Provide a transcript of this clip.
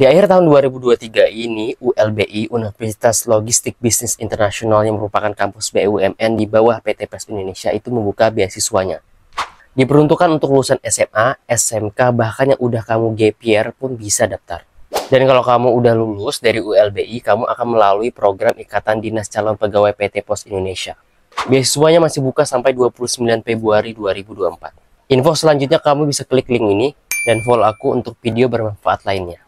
Di akhir tahun 2023 ini, ULBI, Universitas Logistik Bisnis Internasional yang merupakan kampus BUMN di bawah PT Pers Indonesia itu membuka beasiswanya. Diperuntukkan untuk lulusan SMA, SMK, bahkan yang udah kamu GPR pun bisa daftar. Dan kalau kamu udah lulus dari ULBI, kamu akan melalui program Ikatan Dinas Calon Pegawai PT Pos Indonesia. Beasiswanya masih buka sampai 29 Februari 2024. Info selanjutnya kamu bisa klik link ini dan follow aku untuk video bermanfaat lainnya.